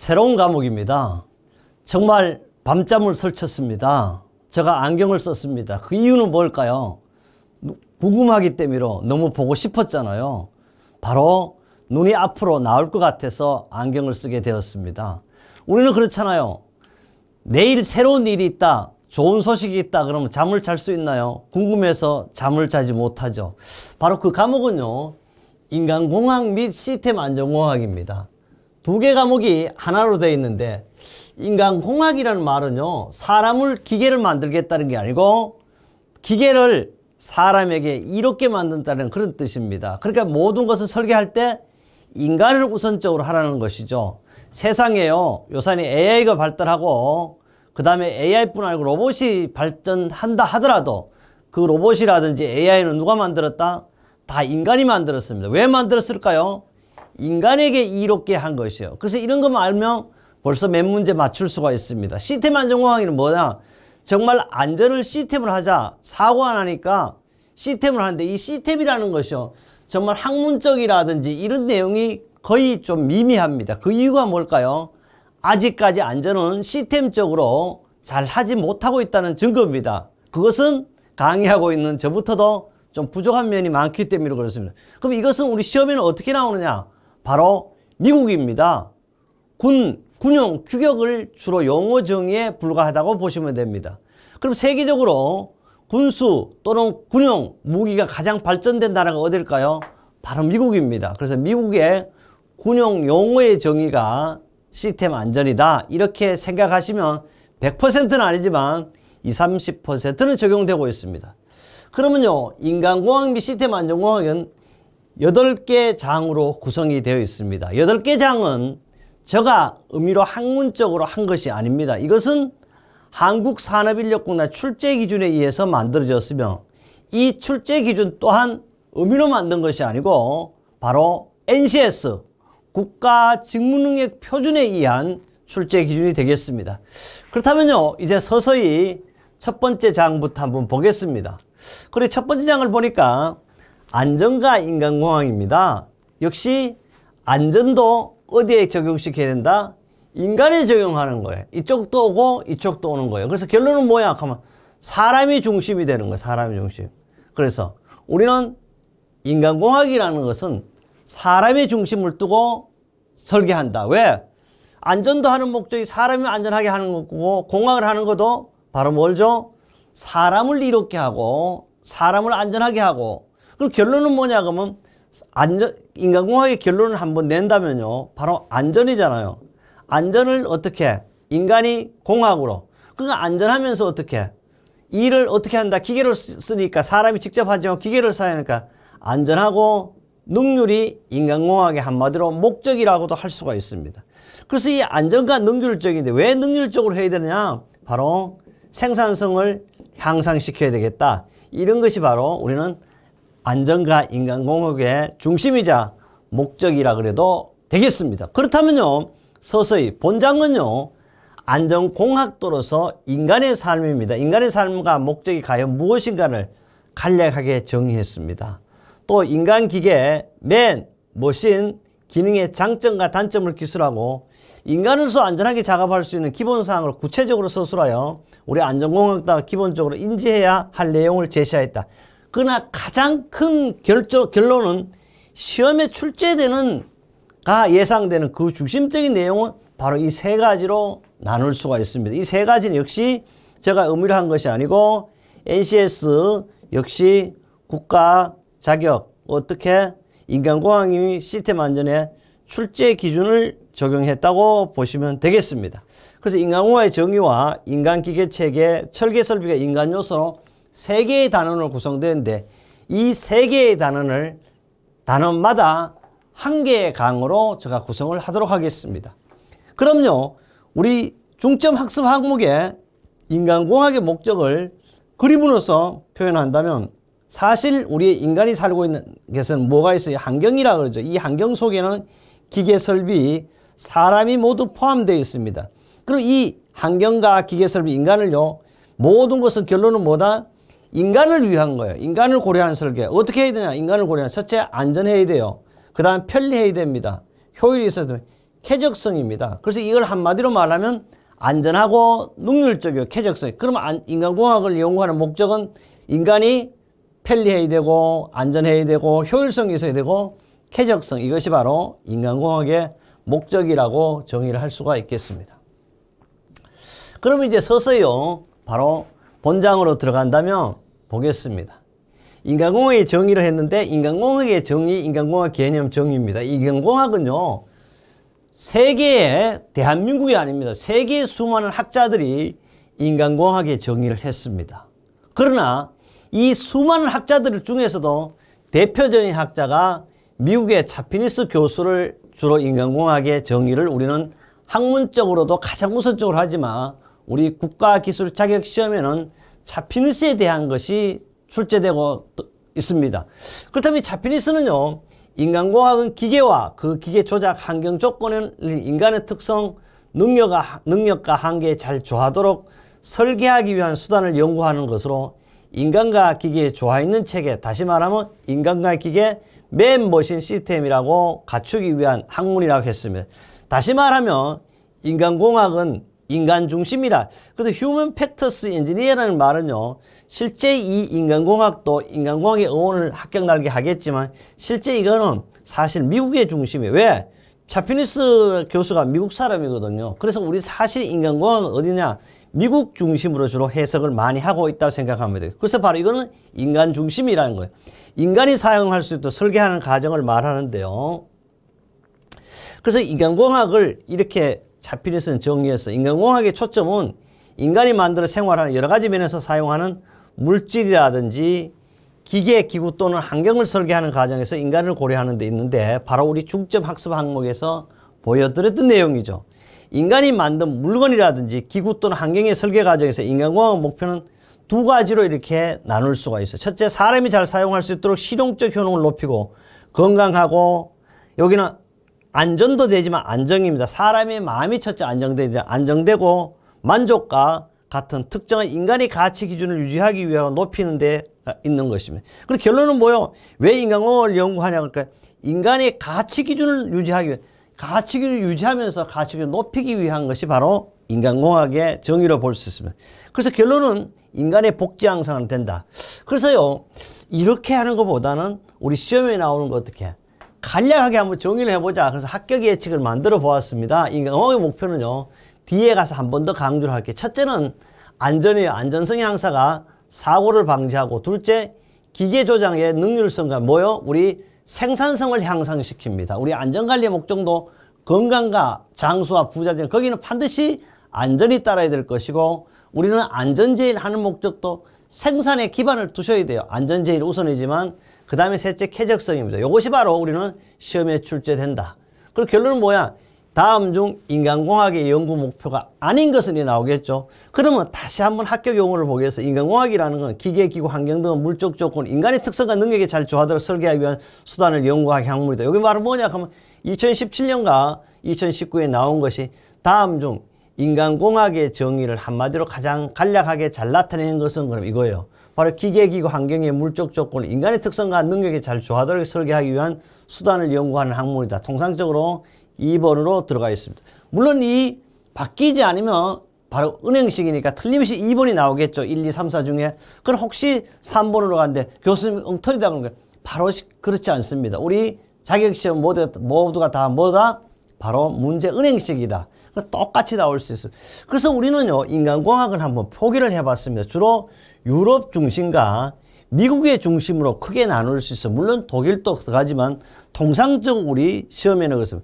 새로운 과목입니다. 정말 밤잠을 설쳤습니다. 제가 안경을 썼습니다. 그 이유는 뭘까요? 궁금하기 때문이로 너무 보고 싶었잖아요. 바로 눈이 앞으로 나올 것 같아서 안경을 쓰게 되었습니다. 우리는 그렇잖아요. 내일 새로운 일이 있다. 좋은 소식이 있다 그러면 잠을 잘 수 있나요? 궁금해서 잠을 자지 못하죠. 바로 그 과목은요. 인간공학 및 시스템 안전공학입니다. 두개 과목이 하나로 되어 있는데 인간공학이라는 말은요. 사람을 기계를 만들겠다는 게 아니고 기계를 사람에게 이롭게 만든다는 그런 뜻입니다. 그러니까 모든 것을 설계할 때 인간을 우선적으로 하라는 것이죠. 세상에요. 요산이 AI가 발달하고 그 다음에 AI뿐 아니고 로봇이 발전한다 하더라도 그 로봇이라든지 AI는 누가 만들었다? 다 인간이 만들었습니다. 왜 만들었을까요? 인간에게 이롭게 한 것이에요. 그래서 이런 것만 알면 벌써 몇 문제 맞출 수가 있습니다. 시스템 안전공학에는 뭐냐? 정말 안전을 시스템을 하자. 사고안하니까 시스템을 하는데 이 시스템이라는 것이요. 정말 학문적이라든지 이런 내용이 거의 좀 미미합니다. 그 이유가 뭘까요? 아직까지 안전은 시스템적으로 잘 하지 못하고 있다는 증거입니다. 그것은 강의하고 있는 저부터도 좀 부족한 면이 많기 때문에 그렇습니다. 그럼 이것은 우리 시험에는 어떻게 나오느냐? 바로 미국입니다. 군, 군용 규격을 주로 용어 정의에 불과하다고 보시면 됩니다. 그럼 세계적으로 군수 또는 군용 무기가 가장 발전된 나라가 어딜까요? 바로 미국입니다. 그래서 미국의 군용 용어의 정의가 시스템 안전이다 이렇게 생각하시면 100%는 아니지만 20, 30%는 적용되고 있습니다. 그러면요 인간공학 및 시스템 안전공학은 여덟 개 장으로 구성이 되어 있습니다. 여덟 개 장은 저가 의미로 학문적으로 한 것이 아닙니다. 이것은 한국산업인력공단 출제 기준에 의해서 만들어졌으며 이 출제 기준 또한 의미로 만든 것이 아니고 바로 NCS 국가 직무능력 표준에 의한 출제 기준이 되겠습니다. 그렇다면요 이제 서서히 첫 번째 장부터 한번 보겠습니다. 그리고첫 번째 장을 보니까 안전과 인간공학입니다. 역시 안전도 어디에 적용시켜야 된다? 인간에 적용하는 거예요. 이쪽도 오고 이쪽도 오는 거예요. 그래서 결론은 뭐야? 가만 사람이 중심이 되는 거예요. 사람이 중심. 그래서 우리는 인간공학이라는 것은 사람의 중심을 두고 설계한다. 왜? 안전도 하는 목적이 사람이 안전하게 하는 거고 공학을 하는 것도 바로 뭘죠? 사람을 이롭게 하고 사람을 안전하게 하고 그럼 결론은 뭐냐 그러면 안전 인간공학의 결론을 한번 낸다면요. 바로 안전이잖아요. 안전을 어떻게 인간이 공학으로 그러니까 안전하면서 어떻게 일을 어떻게 한다 기계를 쓰니까 사람이 직접 하지 않 기계를 써야 하니까 안전하고 능률이 인간공학의 한마디로 목적이라고도 할 수가 있습니다. 그래서 이 안전과 능률적인데 왜 능률적으로 해야 되느냐? 바로 생산성을 향상시켜야 되겠다. 이런 것이 바로 우리는 안전과 인간공학의 중심이자 목적이라 그래도 되겠습니다. 그렇다면요. 서서히 본장은요. 안전공학도로서 인간의 삶입니다. 인간의 삶과 목적이 과연 무엇인가를 간략하게 정의했습니다. 또 인간기계, 맨, 머신, 기능의 장점과 단점을 기술하고 인간으로서 안전하게 작업할 수 있는 기본사항을 구체적으로 서술하여 우리 안전공학당 기본적으로 인지해야 할 내용을 제시하였다. 그러나 가장 큰 결정, 결론은 시험에 출제되는 가 예상되는 그 중심적인 내용은 바로 이 세 가지로 나눌 수가 있습니다. 이 세 가지는 역시 제가 의미로 한 것이 아니고 NCS 역시 국가 자격 어떻게 인간공항이 시스템 안전에 출제 기준을 적용했다고 보시면 되겠습니다. 그래서 인간공항의 정의와 인간기계체계, 철계설비가 인간요소로 세 개의 단원으로 구성되는데 이 세 개의 단원을 단원마다 한 개의 강으로 제가 구성을 하도록 하겠습니다. 그럼요. 우리 중점 학습 항목에 인간공학의 목적을 그림으로서 표현한다면 사실 우리 인간이 살고 있는 것은 뭐가 있어요? 환경이라 그러죠. 이 환경 속에는 기계 설비, 사람이 모두 포함되어 있습니다. 그리고 이 환경과 기계 설비, 인간을요. 모든 것은 결론은 뭐다? 인간을 위한 거예요. 인간을 고려한 설계. 어떻게 해야 되냐? 인간을 고려한. 첫째, 안전해야 돼요. 그 다음 편리해야 됩니다. 효율이 있어야 됩니다. 쾌적성입니다. 그래서 이걸 한마디로 말하면 안전하고 능률적이요 쾌적성. 그러면 인간공학을 연구하는 목적은 인간이 편리해야 되고 안전해야 되고 효율성이 있어야 되고 쾌적성. 이것이 바로 인간공학의 목적이라고 정의를 할 수가 있겠습니다. 그러면 이제 서서요. 바로 본장으로 들어간다면 보겠습니다. 인간공학의 정의를 했는데 인간공학의 정의, 인간공학 개념 정의입니다. 인간공학은요. 세계의 대한민국이 아닙니다. 세계 수많은 학자들이 인간공학의 정의를 했습니다. 그러나 이 수많은 학자들 중에서도 대표적인 학자가 미국의 차피니스 교수를 주로 인간공학의 정의를 우리는 학문적으로도 가장 우선적으로 하지만 우리 국가기술 자격시험에는 차피니스에 대한 것이 출제되고 있습니다. 그렇다면 차피니스는요. 인간공학은 기계와 그 기계 조작 환경 조건을 인간의 특성, 능력과, 능력과 한계에 잘 조화하도록 설계하기 위한 수단을 연구하는 것으로 인간과 기계에 조화있는 체계, 다시 말하면 인간과 기계 맨머신 시스템이라고 갖추기 위한 학문이라고 했습니다. 다시 말하면 인간공학은 인간 중심이라 그래서 휴먼 팩터스 엔지니어라는 말은요. 실제 이 인간공학도 인간공학의 의원을 합격 날게 하겠지만 실제 이거는 사실 미국의 중심이에요. 왜? 차피니스 교수가 미국 사람이거든요. 그래서 우리 사실 인간공학은 어디냐? 미국 중심으로 주로 해석을 많이 하고 있다고 생각합니다. 그래서 바로 이거는 인간 중심이라는 거예요. 인간이 사용할 수 있도록 설계하는 과정을 말하는데요. 그래서 인간공학을 이렇게 자피리스는 정리해서 인간공학의 초점은 인간이 만들어 생활하는 여러 가지 면에서 사용하는 물질이라든지 기계, 기구 또는 환경을 설계하는 과정에서 인간을 고려하는 데 있는데 바로 우리 중점 학습 항목에서 보여드렸던 내용이죠. 인간이 만든 물건이라든지 기구 또는 환경의 설계 과정에서 인간공학 목표는 두 가지로 이렇게 나눌 수가 있어요. 첫째, 사람이 잘 사용할 수 있도록 실용적 효능을 높이고 건강하고 여기는 안전도 되지만 안정입니다. 사람의 마음이 첫째 안정되죠. 안정되고 만족과 같은 특정한 인간의 가치 기준을 유지하기 위해 높이는 데 있는 것입니다. 그리고 결론은 뭐요? 왜 인간공학을 연구하냐 니까 그러니까 인간의 가치 기준을 유지하기 위해 가치 기준을 유지하면서 가치 기준을 높이기 위한 것이 바로 인간공학의 정의로 볼 수 있습니다. 그래서 결론은 인간의 복지 향상은 된다. 그래서요 이렇게 하는 것보다는 우리 시험에 나오는 거 어떻게 간략하게 한번 정의를 해보자. 그래서 합격 예측을 만들어 보았습니다. 이 영어의 목표는요. 뒤에 가서 한 번 더 강조를 할게 요 첫째는 안전의 안전성의 항사가 사고를 방지하고 둘째 기계 조장의 능률성과 뭐요? 우리 생산성을 향상시킵니다. 우리 안전관리의 목적도 건강과 장수와 부자재 거기는 반드시 안전이 따라야 될 것이고 우리는 안전제일 하는 목적도 생산에 기반을 두셔야 돼요. 안전제일 우선이지만 그 다음에 셋째 쾌적성입니다. 이것이 바로 우리는 시험에 출제된다. 그리고 결론은 뭐야? 다음 중 인간공학의 연구 목표가 아닌 것은 이 나오겠죠. 그러면 다시 한번 합격 용어를 보겠어. 인간공학이라는 건 기계, 기구, 환경 등 물적 조건, 인간의 특성과 능력에 잘 조화도록 설계하기 위한 수단을 연구할 학문이다. 여기 말은 뭐냐 하면 2017년과 2019에 나온 것이 다음 중 인간공학의 정의를 한마디로 가장 간략하게 잘 나타내는 것은 그럼 이거예요. 바로 기계기구 환경의 물적 조건, 인간의 특성과 능력에 잘조화도록 설계하기 위한 수단을 연구하는 학문이다. 통상적으로 2번으로 들어가 있습니다. 물론 이 바뀌지 않으면 바로 은행식이니까 틀림없이 2번이 나오겠죠. 1, 2, 3, 4 중에. 그럼 혹시 3번으로 간데 교수님 엉터리다 그런 거예요. 바로 그렇지 않습니다. 우리 자격시험 모두, 모두가 다 뭐다? 바로 문제 은행식이다. 똑같이 나올 수 있어요. 그래서 우리는요, 인간공학을 한번 포기를 해봤습니다. 주로 유럽 중심과 미국의 중심으로 크게 나눌 수 있어. 물론 독일도 들어가지만 통상적 으로 우리 시험에는 그래서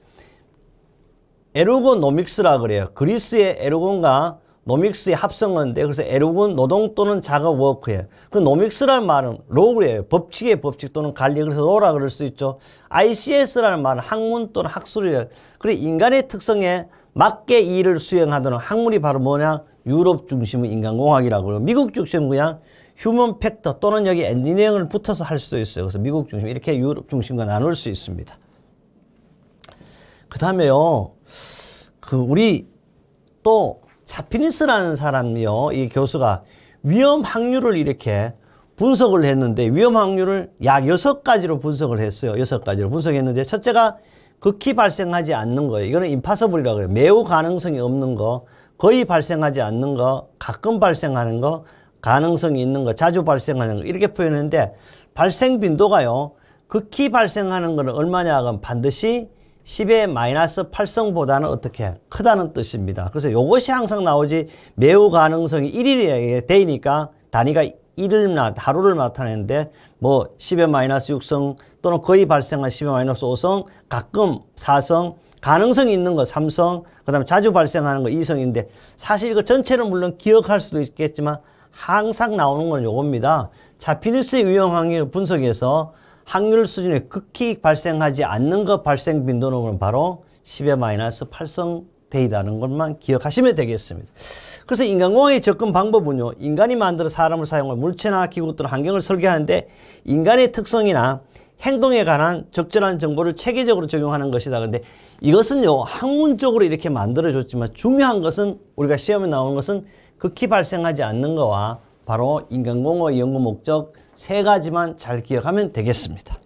에르고노믹스라 그래요. 그리스의 에르곤과 노믹스의 합성어인데 그래서 에르곤 노동 또는 작업 워크예요. 그 노믹스라는 말은 롤이에요. 법칙의 법칙 또는 관리 그래서 롤라 그럴 수 있죠. ICS라는 말은 학문 또는 학술이에요. 그리고 인간의 특성에 맞게 일을 수행하도록 학문이 바로 뭐냐? 유럽 중심의 인간공학이라고 그러고 미국 중심은 그냥 휴먼 팩터 또는 여기 엔지니어링을 붙어서 할 수도 있어요. 그래서 미국 중심 이렇게 유럽 중심과 나눌 수 있습니다. 그 다음에요. 그 우리 또 차피니스라는 사람이요. 이 교수가 위험 확률을 이렇게 분석을 했는데 위험 확률을 약여 가지로 분석을 했어요. 여 가지로 분석했는데 첫째가 극히 발생하지 않는 거예요. 이거는 임파서블이라고 해요. 매우 가능성이 없는 거. 거의 발생하지 않는 거, 가끔 발생하는 거, 가능성이 있는 거, 자주 발생하는 거 이렇게 표현했는데 발생 빈도가요. 극히 발생하는 거는 얼마냐 하면 반드시 10의 마이너스 8성보다는 어떻게 크다는 뜻입니다. 그래서 요것이 항상 나오지 매우 가능성이 1일에 되니까 단위가 일을 하루를 나타내는데 뭐 10의 마이너스 6성 또는 거의 발생한 10의 마이너스 5성, 가끔 4성, 가능성이 있는 거 3성, 그 다음에 자주 발생하는 거 2성인데 사실 이거 전체는 물론 기억할 수도 있겠지만 항상 나오는 건 요겁니다. 자피니스의 유형 확률 분석에서 확률 수준에 극히 발생하지 않는 것 발생 빈도는 바로 10의 마이너스 8성 데이다는 것만 기억하시면 되겠습니다. 그래서 인간공학의 접근 방법은요. 인간이 만들어 사람을 사용할 물체나 기구 또는 환경을 설계하는데 인간의 특성이나 행동에 관한 적절한 정보를 체계적으로 적용하는 것이다. 근데 이것은요, 학문적으로 이렇게 만들어졌지만 중요한 것은 우리가 시험에 나오는 것은 극히 발생하지 않는 거와 바로 인간공허의 연구 목적 세 가지만 잘 기억하면 되겠습니다.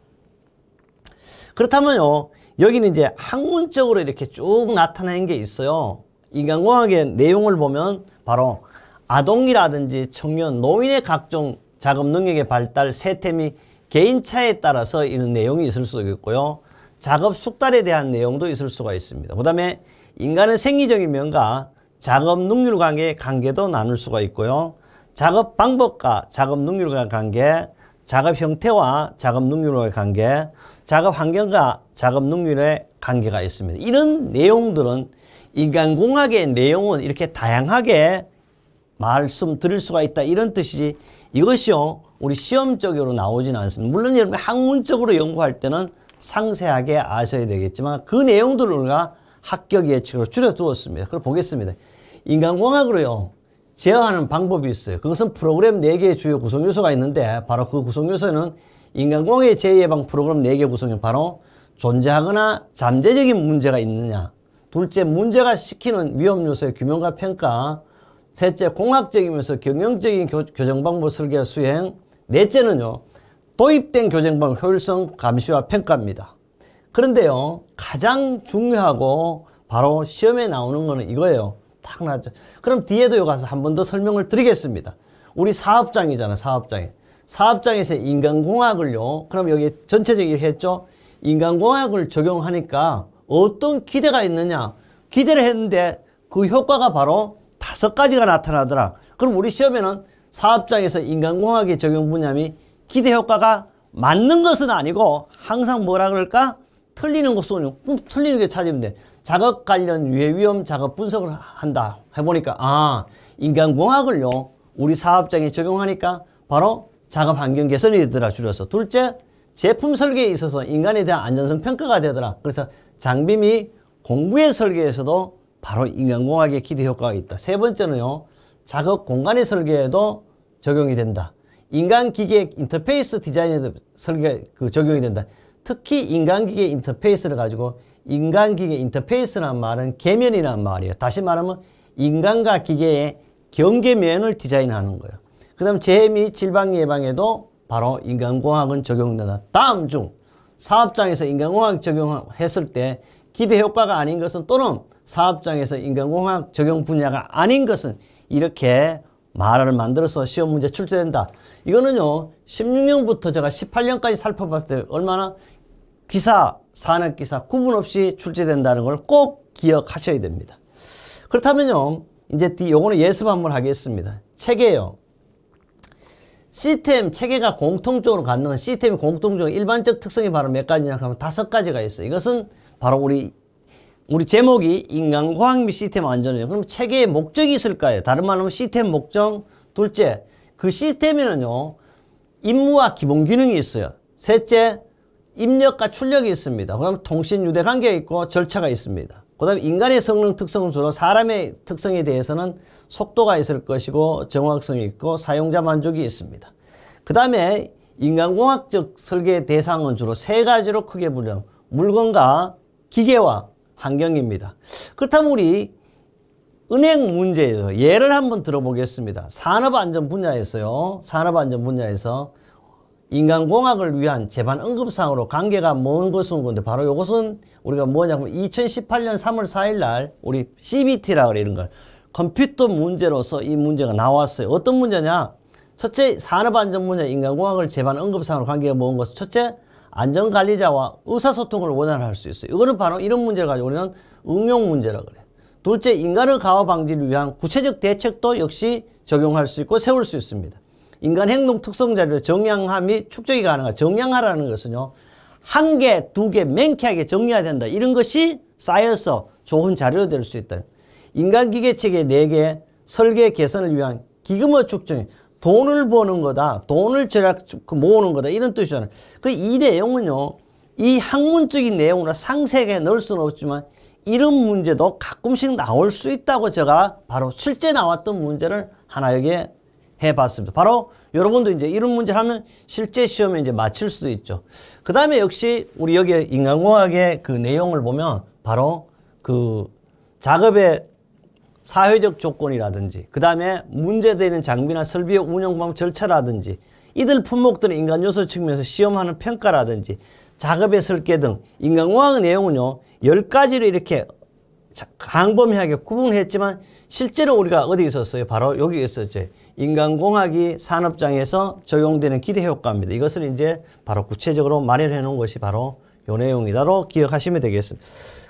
그렇다면요, 여기는 이제 학문적으로 이렇게 쭉 나타낸 게 있어요. 인간공학의 내용을 보면 바로 아동이라든지 청년, 노인의 각종 작업 능력의 발달, 세태 및 개인차에 따라서 이런 내용이 있을 수 있고요. 작업 숙달에 대한 내용도 있을 수가 있습니다. 그 다음에 인간의 생리적인 면과 작업 능률 관계의 관계도 나눌 수가 있고요. 작업 방법과 작업 능률과의 관계, 작업 형태와 작업 능률과의 관계, 작업 환경과 작업 능률의 관계가 있습니다. 이런 내용들은 인간공학의 내용은 이렇게 다양하게 말씀 드릴 수가 있다 이런 뜻이지 이것이요 우리 시험적으로 나오지는 않습니다. 물론 여러분 학문적으로 연구할 때는 상세하게 아셔야 되겠지만 그 내용들을 우리가 합격 예측으로 줄여두었습니다. 그걸 보겠습니다. 인간공학으로요 제어하는 방법이 있어요. 그것은 프로그램 네개의 주요 구성요소가 있는데 바로 그 구성요소는 인간공의 재예방 프로그램 4개 구성이 바로 존재하거나 잠재적인 문제가 있느냐 둘째 문제가 시키는 위험 요소의 규명과 평가 셋째 공학적이면서 경영적인 교, 교정 방법 설계와 수행 넷째는요 도입된 교정 방법 효율성 감시와 평가입니다 그런데요 가장 중요하고 바로 시험에 나오는 거는 이거예요 탁 나죠 그럼 뒤에도 가서 한 번 더 설명을 드리겠습니다 우리 사업장이잖아 사업장이 사업장에서 인간공학을요. 그럼 여기 전체적인 이렇게 했죠. 인간공학을 적용하니까 어떤 기대가 있느냐. 기대를 했는데 그 효과가 바로 다섯 가지가 나타나더라. 그럼 우리 시험에는 사업장에서 인간공학의 적용 분야이 기대 효과가 맞는 것은 아니고 항상 뭐라 그럴까? 틀리는 거은는 틀리는 게 찾으면 돼. 작업 관련 유해 위험 작업 분석을 한다. 해보니까 아 인간공학을요. 우리 사업장에 적용하니까 바로 작업 환경 개선이 되더라 줄여서 둘째 제품 설계에 있어서 인간에 대한 안전성 평가가 되더라 그래서 장비 및 공구의 설계에서도 바로 인간공학의 기대 효과가 있다 세 번째는요 작업 공간의 설계에도 적용이 된다 인간 기계 인터페이스 디자인에도 설계 그 적용이 된다 특히 인간 기계 인터페이스를 가지고 인간 기계 인터페이스란 말은 계면이란 말이에요 다시 말하면 인간과 기계의 경계면을 디자인하는 거예요 그 다음 재해 및 질병 예방에도 바로 인간공학은 적용된다. 다음 중 사업장에서 인간공학 적용했을 때 기대 효과가 아닌 것은 또는 사업장에서 인간공학 적용 분야가 아닌 것은 이렇게 말을 만들어서 시험 문제 출제된다. 이거는요. 16년부터 제가 18년까지 살펴봤을 때 얼마나 기사, 산업기사 구분 없이 출제된다는 걸 꼭 기억하셔야 됩니다. 그렇다면요. 이제 요거는 예습 한번 하겠습니다. 책이에요. 시스템 체계가 공통적으로 갖는 시스템이 공통적으로 일반적 특성이 바로 몇 가지냐 하면 다섯 가지가 있어요. 이것은 바로 우리 우리 제목이 인간과학 및 시스템 안전이에요. 그럼 체계의 목적이 있을까요? 다른 말로 시스템 목적 둘째 그 시스템에는요 임무와 기본 기능이 있어요. 셋째 입력과 출력이 있습니다. 그럼 통신 유대 관계 가 있고 절차가 있습니다. 그 다음에 인간의 성능 특성은 주로 사람의 특성에 대해서는 속도가 있을 것이고 정확성이 있고 사용자 만족이 있습니다. 그 다음에 인간공학적 설계 대상은 주로 세 가지로 크게 분류 물건과 기계와 환경입니다. 그렇다면 우리 은행 문제예요. 예를 한번 들어보겠습니다. 산업안전 분야에서요. 산업안전 분야에서 인간공학을 위한 재반 응급상으로 관계가 먼 것은 건데 바로 이것은 우리가 뭐냐면 2018년 3월 4일 날 우리 CBT라 그러는 걸 컴퓨터 문제로서 이 문제가 나왔어요. 어떤 문제냐? 첫째 산업안전 문야 인간공학을 재반 응급상으로 관계가 먼 것은 첫째 안전관리자와 의사소통을 원활할 수 있어요. 이거는 바로 이런 문제를 가지고 우리는 응용 문제라 그래요. 둘째 인간의 가화 방지를 위한 구체적 대책도 역시 적용할 수 있고 세울 수 있습니다. 인간 행동 특성 자료 정량함이 축적이 가능하다. 정량화라는 것은요. 한 개, 두 개, 맹쾌하게 정리해야 된다. 이런 것이 쌓여서 좋은 자료가 될 수 있다. 인간 기계체계 네 개 설계 개선을 위한 기금어 축적이 돈을 버는 거다. 돈을 절약, 그 모으는 거다. 이런 뜻이잖아요. 그 이 내용은요. 이 학문적인 내용으로 상세하게 넣을 수는 없지만 이런 문제도 가끔씩 나올 수 있다고 제가 바로 실제 나왔던 문제를 하나 여기에 해봤습니다. 바로 여러분도 이제 이런 문제 를 하면 실제 시험에 이제 맞출 수도 있죠. 그 다음에 역시 우리 여기 인간공학의 그 내용을 보면 바로 그 작업의 사회적 조건이라든지 그 다음에 문제되는 장비나 설비의 운영 방법 절차라든지 이들 품목들은 인간 요소 측면에서 시험하는 평가라든지 작업의 설계 등 인간공학 내용은요 열가지로 이렇게 광범위하게 구분했지만 실제로 우리가 어디 있었어요? 바로 여기 있었죠. 인간공학이 산업장에서 적용되는 기대 효과입니다. 이것을 이제 바로 구체적으로 마련해 놓은 것이 바로 요 내용이다로 기억하시면 되겠습니다.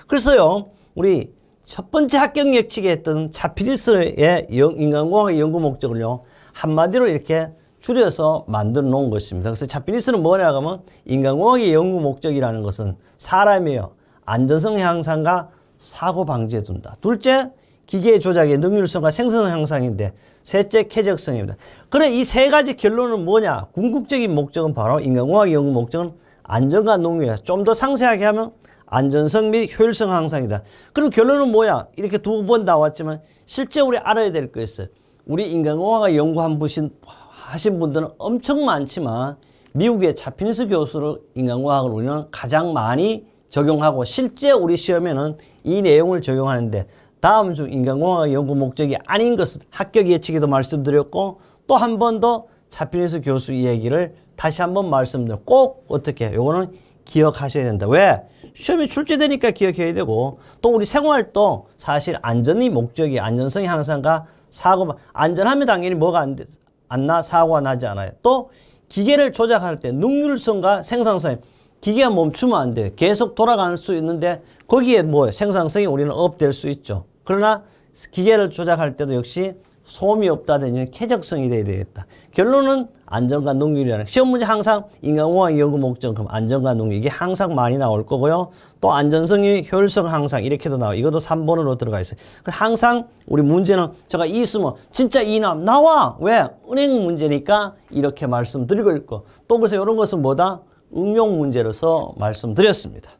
그래서요, 우리 첫 번째 합격 예측에 했던 차피리스의 인간공학의 연구 목적을요, 한마디로 이렇게 줄여서 만들어 놓은 것입니다. 그래서 차피리스는 뭐냐 하면 인간공학의 연구 목적이라는 것은 사람이요, 안전성 향상과 사고 방지해 둔다. 둘째, 기계 조작의 능률성과 생산성 향상인데 셋째, 쾌적성입니다. 그래 이 세 가지 결론은 뭐냐? 궁극적인 목적은 바로 인간공학 연구 목적은 안전과 농유야. 좀 더 상세하게 하면 안전성 및 효율성 향상이다. 그럼 결론은 뭐야? 이렇게 두 번 나왔지만 실제 우리 알아야 될 거 있어요. 우리 인간공학을 연구한 분신 하신 분들은 엄청 많지만 미국의 차피니스 교수로 인간공학을 우리는 가장 많이 적용하고 실제 우리 시험에는 이 내용을 적용하는데 다음 중 인간공학 연구 목적이 아닌 것은 합격 예측에도 말씀드렸고 또 한 번더 차피니스 교수 이야기를 다시 한번 말씀드려 꼭 어떻게 요거는 기억하셔야 된다. 왜? 시험이 출제되니까 기억해야 되고 또 우리 생활도 사실 안전이 목적이 안전성이 항상가 사고 안전하면 당연히 뭐가 안 돼. 안 나 사고가 나지 않아요. 또 기계를 조작할 때 능률성과 생산성 기계가 멈추면 안 돼. 계속 돌아갈 수 있는데 거기에 뭐 생산성이 우리는 업 될 수 있죠. 그러나 기계를 조작할 때도 역시 소음이 없다든지 쾌적성이 돼야 되겠다. 결론은 안전과 농률이라는 시험 문제 항상 인간공학 연구 목적금 안전과 농률 이게 항상 많이 나올 거고요. 또 안전성이 효율성 항상 이렇게도 나와. 이것도 3번으로 들어가 있어요. 항상 우리 문제는 제가 이 있으면 진짜 이남 나와. 왜? 은행 문제니까 이렇게 말씀드리고 있고 또 그래서 이런 것은 뭐다? 응용 문제로서 말씀드렸습니다.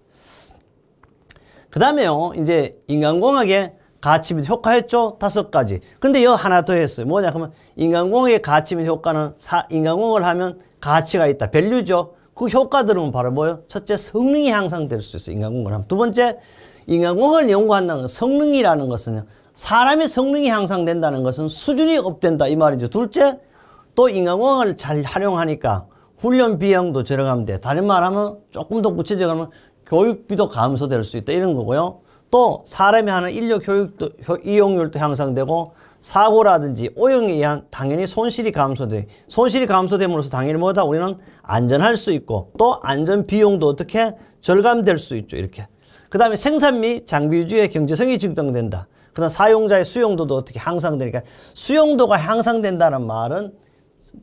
그 다음에요. 이제 인간공학의 가치 및 효과 했죠? 다섯 가지. 근데 여 하나 더 했어요. 뭐냐 그면 인간공학의 가치 및 효과는 사, 인간공학을 하면 가치가 있다. 밸류죠. 그 효과들은 바로 뭐예요? 첫째 성능이 향상될 수 있어요. 인간공학을 하면. 두 번째 인간공학을 연구한다는 성능이라는 것은요. 사람의 성능이 향상된다는 것은 수준이 업된다 이 말이죠. 둘째 또 인간공학을 잘 활용하니까 훈련 비용도 절감돼. 다른 말 하면 조금 더 구체적으로 하면 교육비도 감소될 수 있다. 이런 거고요. 또 사람이 하는 인력 교육도 이용률도 향상되고 사고라든지 오용에 의한 당연히 손실이 감소돼. 손실이 감소됨으로써 당연히 뭐다? 우리는 안전할 수 있고 또 안전 비용도 어떻게 절감될 수 있죠. 이렇게. 그 다음에 생산 및 장비 위주의 경제성이 증정된다. 그 다음 사용자의 수용도도 어떻게 향상되니까 수용도가 향상된다는 말은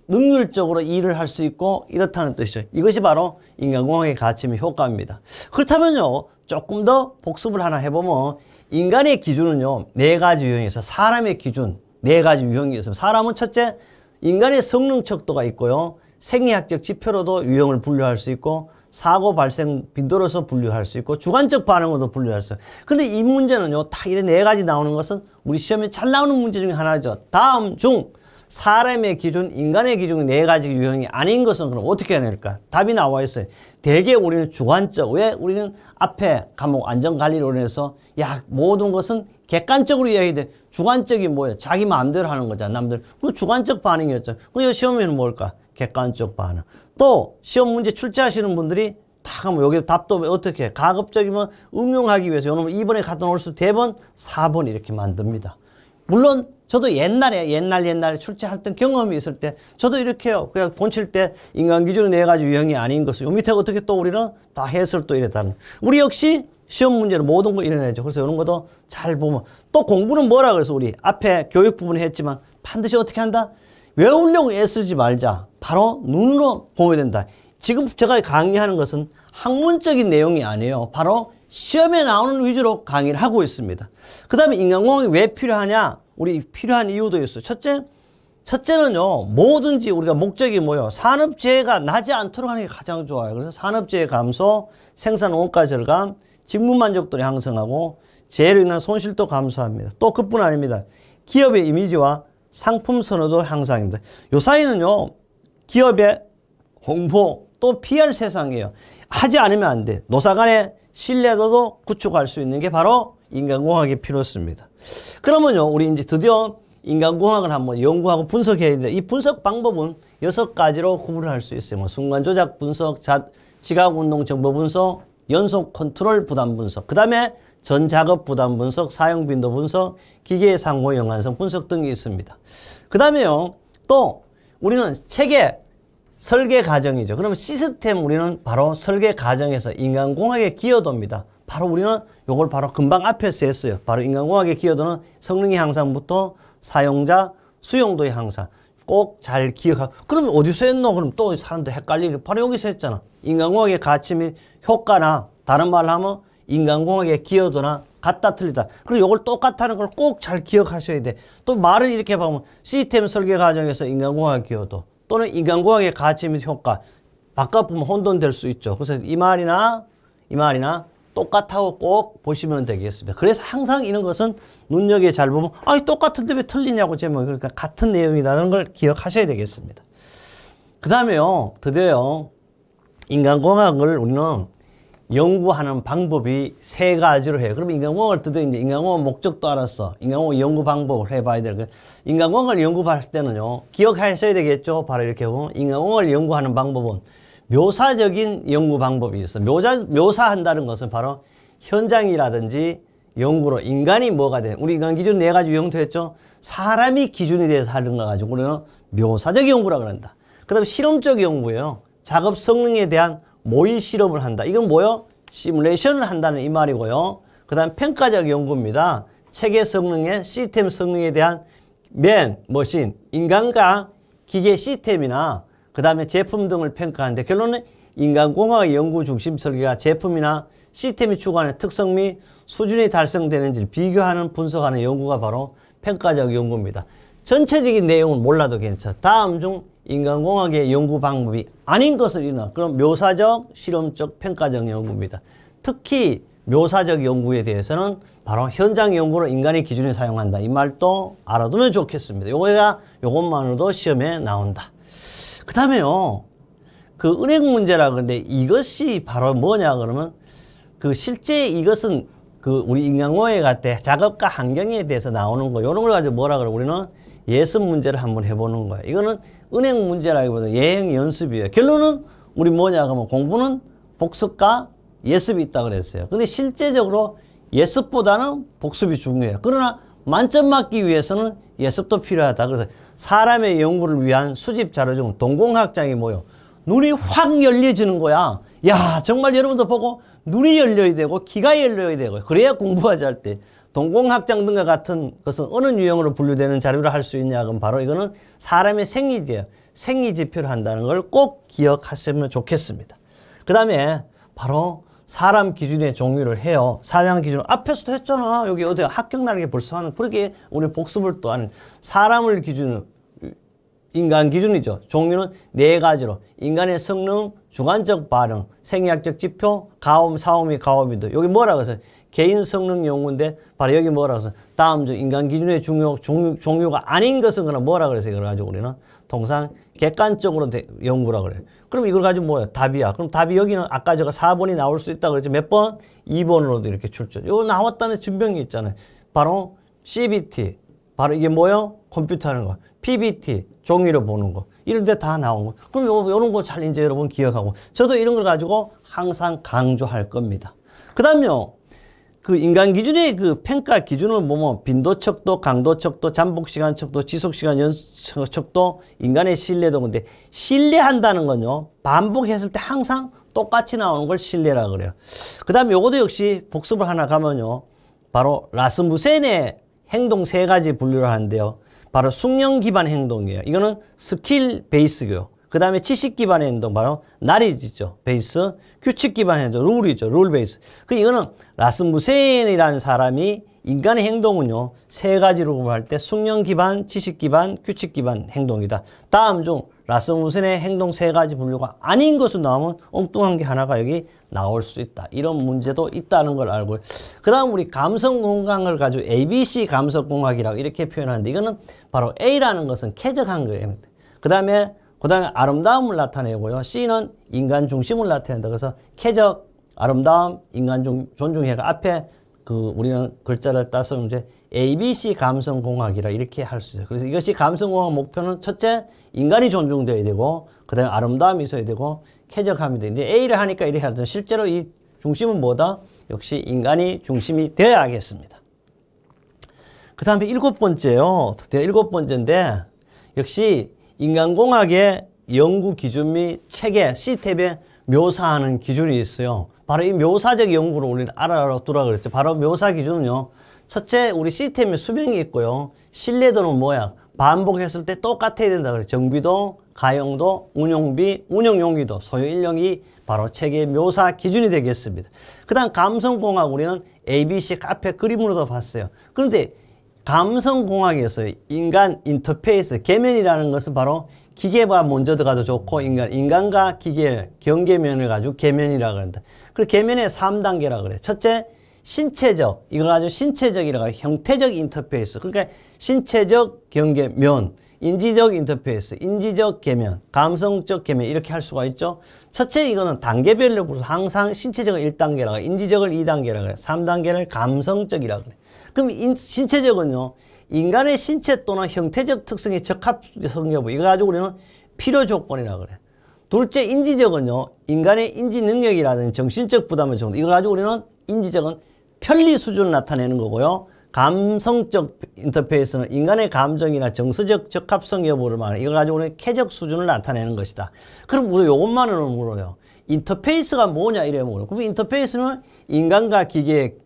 능률적으로 일을 할 수 있고 이렇다는 뜻이죠. 이것이 바로 인간공학의 가치및 효과입니다. 그렇다면요. 조금 더 복습을 하나 해보면 인간의 기준은요. 네 가지 유형이 있어요. 사람의 기준 네 가지 유형이 있습니다. 사람은 첫째 인간의 성능 척도가 있고요. 생리학적 지표로도 유형을 분류할 수 있고 사고 발생 빈도로서 분류할 수 있고 주관적 반응으로도 분류할 수 있어요. 근데 이 문제는요. 딱 이런 네 가지 나오는 것은 우리 시험에 잘 나오는 문제 중에 하나죠. 다음 중 사람의 기준, 인간의 기준 네 가지 유형이 아닌 것은 그럼 어떻게 해야 될까? 답이 나와 있어요. 대개 우리는 주관적, 왜 우리는 앞에 감옥 안전관리를원해서 야, 모든 것은 객관적으로 이야기 돼. 주관적이 뭐예요? 자기 마음대로 하는 거잖아, 남들. 그럼 주관적 반응이었죠. 그럼 이 시험에는 뭘까? 객관적 반응. 또, 시험 문제 출제하시는 분들이 다 하면 여기 답도 어떻게 가급적이면 응용하기 위해서 여러분 이번에 갔던 올수 대번 4번 이렇게 만듭니다. 물론 저도 옛날에 옛날 옛날에 출제했던 경험이 있을 때 저도 이렇게요. 그냥 본칠 때 인간 기준을 내 네 가지고 유형이 아닌 것을 요 밑에 어떻게 또 우리는 다 해설 또 이랬다는. 우리 역시 시험 문제는 모든 거 이뤄내죠. 그래서 이런 것도 잘 보면 또 공부는 뭐라 그래서 우리 앞에 교육 부분에 했지만 반드시 어떻게 한다? 외우려고 애쓰지 말자. 바로 눈으로 보면 된다. 지금 제가 강의하는 것은 학문적인 내용이 아니에요. 바로 시험에 나오는 위주로 강의를 하고 있습니다. 그 다음에 인간공학이 왜 필요하냐? 우리 필요한 이유도 있어요. 첫째, 첫째는요, 뭐든지 우리가 목적이 뭐예요? 산업재해가 나지 않도록 하는 게 가장 좋아요. 그래서 산업재해 감소, 생산원가 절감, 직무만족도를 향상하고, 재해로 인한 손실도 감소합니다. 또 그뿐 아닙니다. 기업의 이미지와 상품 선호도 향상입니다. 요 사이는요, 기업의 홍보, 또 PR 세상이에요. 하지 않으면 안 돼. 노사 간에 신뢰도도 구축할 수 있는 게 바로 인간공학의 필요였습니다. 그러면요, 우리 이제 드디어 인간공학을 한번 연구하고 분석해야 되는데 이 분석 방법은 여섯 가지로 구분을 할 수 있어요. 뭐 순간 조작 분석, 자, 지각 운동 정보 분석, 연속 컨트롤 부담 분석, 그 다음에 전작업 부담 분석, 사용 빈도 분석, 기계의 상호 연관성 분석 등이 있습니다. 그 다음에요, 또 우리는 체계 설계 과정이죠. 그러면 시스템 우리는 바로 설계 과정에서 인간공학의 기여도입니다. 바로 우리는 이걸 바로 금방 앞에서 했어요. 바로 인간공학의 기여도는 성능의 향상부터 사용자 수용도의 향상. 꼭 잘 기억하고 그럼 어디서 했노? 그럼 또 사람들 헷갈리는 바로 여기서 했잖아. 인간공학의 가치 및 효과나 다른 말로 하면 인간공학의 기여도나 같다 틀리다. 그리고 이걸 똑같다는 걸 꼭 잘 기억하셔야 돼. 또 말을 이렇게 보면 시스템 설계 과정에서 인간공학 의 기여도 또는 인간공학의 가치 및 효과 바깥보면 혼돈될 수 있죠. 그래서 이 말이나 이 말이나 똑같다고 꼭 보시면 되겠습니다. 그래서 항상 이런 것은 눈여겨 잘 보면 아니 똑같은데 왜 틀리냐고 제목 그러니까 같은 내용이라는 걸 기억하셔야 되겠습니다. 그 다음에요 드디어 인간공학을 우리는 연구하는 방법이 세 가지로 해요. 그럼 인간공학을 뜯어 이제 인간공학 목적도 알았어. 인간공학 연구 방법을 해봐야 될 거예요. 인간공학을 연구할 때는요, 기억하셔야 되겠죠. 바로 이렇게 보면 인간공학을 연구하는 방법은 묘사적인 연구 방법이 있어. 묘사 묘사한다는 것은 바로 현장이라든지 연구로 인간이 뭐가 돼? 우리 인간 기준 네 가지 형태했죠 사람이 기준이 돼서 하는 거 가지고 우리는 묘사적 연구라고 한다. 그다음 실험적 연구예요. 작업 성능에 대한 모의 실험을 한다. 이건 뭐요? 시뮬레이션을 한다는 이 말이고요. 그 다음 평가적 연구입니다. 체계 성능의 시스템 성능에 대한 맨, 머신, 인간과 기계 시스템이나 그 다음에 제품 등을 평가하는데 결론은 인간공학의 연구 중심 설계가 제품이나 시스템이 추구하는 특성 및 수준이 달성되는지를 비교하는 분석하는 연구가 바로 평가적 연구입니다. 전체적인 내용은 몰라도 괜찮다 다음 중 인간공학의 연구 방법이 아닌 것을 이나 그런 묘사적, 실험적, 평가적 연구입니다. 특히 묘사적 연구에 대해서는 바로 현장 연구를 인간의 기준에 사용한다. 이 말도 알아두면 좋겠습니다. 요거가 요것만으로도 시험에 나온다. 그 다음에요. 그 은행 문제라 그런데 이것이 바로 뭐냐 그러면 그 실제 이것은 그 우리 인간공학에 갈때 작업과 환경에 대해서 나오는 거 요런 걸 가지고 뭐라 그래 우리는 예습 문제를 한번 해보는 거야. 이거는 은행 문제라기보다 예행 연습이에요. 결론은 우리 뭐냐 하면 공부는 복습과 예습이 있다 그랬어요. 근데 실제적으로 예습보다는 복습이 중요해요. 그러나 만점 맞기 위해서는 예습도 필요하다. 그래서 사람의 연구를 위한 수집 자료 중 동공학장이 뭐요? 눈이 확 열려지는 거야. 야 정말 여러분도 보고 눈이 열려야 되고 귀가 열려야 되고 그래야 공부가 잘 때. 동공학장 등과 같은 것은 어느 유형으로 분류되는 자료를 할 수 있냐 그럼 바로 이거는 사람의 생리지예요. 생리지표를 한다는 걸 꼭 기억하시면 좋겠습니다. 그 다음에 바로 사람 기준의 종류를 해요. 사람 기준 앞에서도 했잖아. 여기 어디 합격 날게 벌써 하는 그렇게 우리 복습을 또한 사람을 기준으로 인간 기준이죠. 종류는 네 가지로 인간의 성능, 주관적 반응, 생리학적 지표, 가옴, 사옴이, 가옴이도 여기 뭐라고 해서 개인 성능 용구인데 바로 여기 뭐라 그래서 다음 중 인간 기준의 중요, 종류, 종류가 아닌 것은 그냥 뭐라 그래서 그래 가지고 우리는 통상 객관적으로 연구라 그래요. 그럼 이걸 가지고 뭐야 답이야. 그럼 답이 여기는 아까 제가 4번이 나올 수 있다고 그랬죠. 몇 번? 2번으로도 이렇게 출전. 이거 나왔다는 증명이 있잖아요. 바로 CBT. 바로 이게 뭐예요? 컴퓨터 하는 거. PBT. 종이로 보는 거. 이런 데 다 나온 거. 그럼 요, 요런 거 잘 이제 여러분 기억하고. 저도 이런 걸 가지고 항상 강조할 겁니다. 그 다음요. 그 인간 기준의 그 평가 기준을 보면 빈도척도, 강도척도, 잠복시간척도, 지속시간 연속척도, 인간의 신뢰도 근데 신뢰한다는 건요. 반복했을 때 항상 똑같이 나오는 걸 신뢰라 그래요. 그 다음에 요것도 역시 복습을 하나 가면요. 바로 라스무센의 행동 세 가지 분류를 하는데요. 바로 숙련 기반 행동이에요. 이거는 스킬 베이스고요. 그 다음에 지식 기반의 행동 바로 나리지죠. 베이스. 규칙 기반의 행동, 룰이죠. 룰 베이스. 그 이거는 라스무센이라는 사람이 인간의 행동은요. 세 가지로 구할때 숙련 기반, 지식 기반, 규칙 기반 행동이다. 다음 중 라스무센의 행동 세 가지 분류가 아닌 것으로 나오면 엉뚱한 게 하나가 여기 나올 수 있다. 이런 문제도 있다는 걸 알고 그 다음 우리 감성공강을 가지고 ABC 감성공학이라고 이렇게 표현하는데 이거는 바로 A라는 것은 쾌적한 거예요. 그 다음에 그 다음에 아름다움을 나타내고요. C는 인간 중심을 나타낸다. 그래서 쾌적, 아름다움, 인간 중, 존중해가 앞에 그 우리는 글자를 따서 이제 ABC 감성공학이라 이렇게 할 수 있어요. 그래서 이것이 감성공학 목표는 첫째 인간이 존중되어야 되고 그다음에 아름다움이 있어야 되고 쾌적함이 되 돼. 이제 A를 하니까 이렇게 하죠. 실제로 이 중심은 뭐다? 역시 인간이 중심이 되어야 하겠습니다. 그 다음에 일곱 번째요. 일곱 번째인데 역시 인간공학의 연구 기준 및 체계, 시탭에 묘사하는 기준이 있어요. 바로 이 묘사적 연구를 우리는 알아두라 그랬죠. 바로 묘사 기준은요. 첫째, 우리 시스템의 수명이 있고요. 신뢰도는 뭐야? 반복했을 때 똑같아야 된다 그래. 정비도, 가용도, 운용비, 운영용기도, 소요인력이 바로 체계 묘사 기준이 되겠습니다. 그 다음 감성공학 우리는 ABC 카페 그림으로도 봤어요. 그런데 감성공학에서 인간 인터페이스, 계면이라는 것은 바로 기계가 먼저 들어가도 좋고 인간, 인간과 기계, 경계면을 가지고 계면이라고 그런다. 그리고 계면의 삼단계라고 그래. 첫째, 신체적, 이걸 가지고 신체적이라고 해 형태적 인터페이스. 그러니까 신체적 경계면, 인지적 인터페이스, 인지적 계면, 감성적 계면 이렇게 할 수가 있죠. 첫째 이거는 단계별로 항상 신체적을 일단계라고 인지적을 이단계라고 해요. 삼단계를 감성적이라고 해요. 그럼 인, 신체적은요. 인간의 신체 또는 형태적 특성의 적합 성여부 이거 가지고 우리는 필요 조건이라 그래. 둘째 인지적은요. 인간의 인지 능력이라든지 정신적 부담의 정도 이거 가지고 우리는 인지적은 편리 수준을 나타내는 거고요. 감성적 인터페이스는 인간의 감정이나 정서적 적합성 여부를 말해이거 가지고는 쾌적 수준을 나타내는 것이다. 그럼 우리 요것만으로 물어요. 인터페이스가 뭐냐 이래 물어. 그럼 인터페이스는 인간과 기계의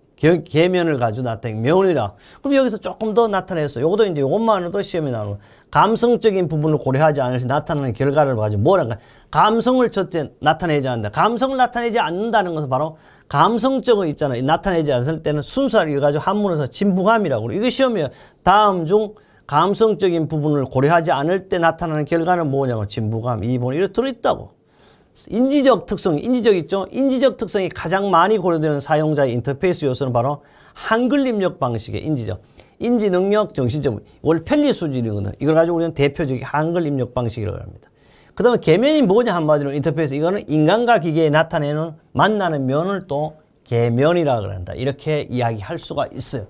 계면을 가지고 나타낸 명언이다. 그럼 여기서 조금 더 나타냈어. 요것도 이제 요것만으로도 시험이 나오는 감성적인 부분을 고려하지 않으시 나타나는 결과를 가지고 뭐랄까 감성을 첫째 나타내지 않는다. 감성을 나타내지 않는다는 것은 바로 감성적으로 있잖아. 나타내지 않을 때는 순수하게 가지고 한문에서 진부감이라고 이거 시험이에요. 다음 중 감성적인 부분을 고려하지 않을 때 나타나는 결과는 뭐냐고 진부감, 이분 이렇게 들어있다고. 인지적 특성, 인지적 있죠? 인지적 특성이 가장 많이 고려되는 사용자의 인터페이스 요소는 바로 한글 입력 방식의 인지적. 인지 능력, 정신점, 원 편리 수준이거든요. 이걸 가지고 우리는 대표적인 한글 입력 방식이라고 합니다. 그 다음에 계면이 뭐냐 한마디로 인터페이스 이거는 인간과 기계에 나타내는 만나는 면을 또 계면이라고 한다. 이렇게 이야기할 수가 있어요.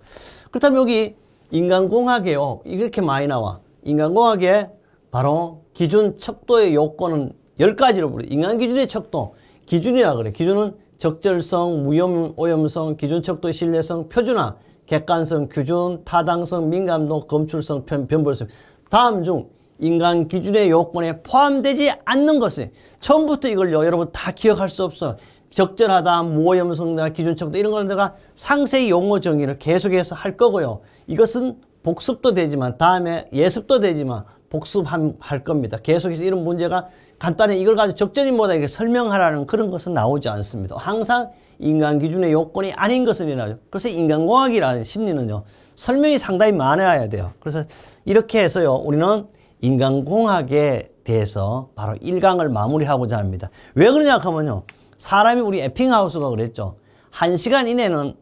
그렇다면 여기 인간공학에요. 이렇게 많이 나와. 인간공학에 바로 기준 척도의 요건은 열가지로 부르 인간 기준의 척도. 기준이라 그래. 기준은 적절성, 무염, 오염성, 기준 척도 신뢰성, 표준화, 객관성, 규준, 타당성, 민감도, 검출성, 변, 변별성. 다음 중 인간 기준의 요건에 포함되지 않는 것은 처음부터 이걸 요 여러분 다 기억할 수 없어. 적절하다, 무오염성다, 이 기준척도 이런 걸 내가 상세히 용어 정의를 계속해서 할 거고요. 이것은 복습도 되지만 다음에 예습도 되지만 복습할 겁니다. 계속해서 이런 문제가 간단히 이걸 가지고 적절히 뭐다 게 설명하라는 그런 것은 나오지 않습니다. 항상 인간 기준의 요건이 아닌 것은 일어나죠. 그래서 인간공학이라는 심리는요. 설명이 상당히 많아야 돼요. 그래서 이렇게 해서요. 우리는 인간공학에 대해서 바로 일강을 마무리하고자 합니다. 왜 그러냐 하면요. 사람이 우리 에핑하우스가 그랬죠. 한시간 이내는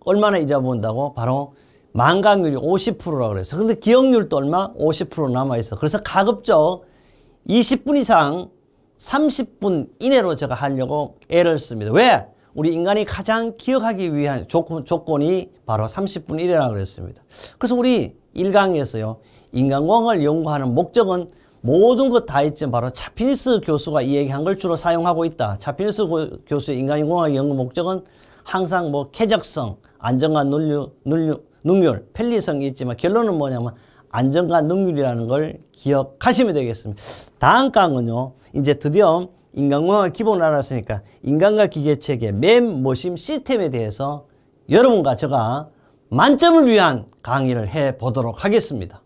얼마나 잊어본다고 바로 만감률이 50%라 그래서 근데 기억률도 얼마? 50% 남아있어. 그래서 가급적 20분 이상 30분 이내로 제가 하려고 애를 씁니다. 왜? 우리 인간이 가장 기억하기 위한 조건, 조건이 바로 30분 이내라 그랬습니다. 그래서 우리 1강에서요. 인간공학을 연구하는 목적은 모든 것 다 있지만 바로 차피니스 교수가 이 얘기한 걸 주로 사용하고 있다. 차피니스 교수의 인간공학 연구 목적은 항상 뭐 쾌적성, 안정한 논리, 논리, 능률, 편리성이 있지만 결론은 뭐냐면 안정과 능률이라는 걸 기억하시면 되겠습니다. 다음 강은요. 이제 드디어 인간공 기본을 알았으니까 인간과 기계체계 맨모심 시스템에 대해서 여러분과 제가 만점을 위한 강의를 해보도록 하겠습니다.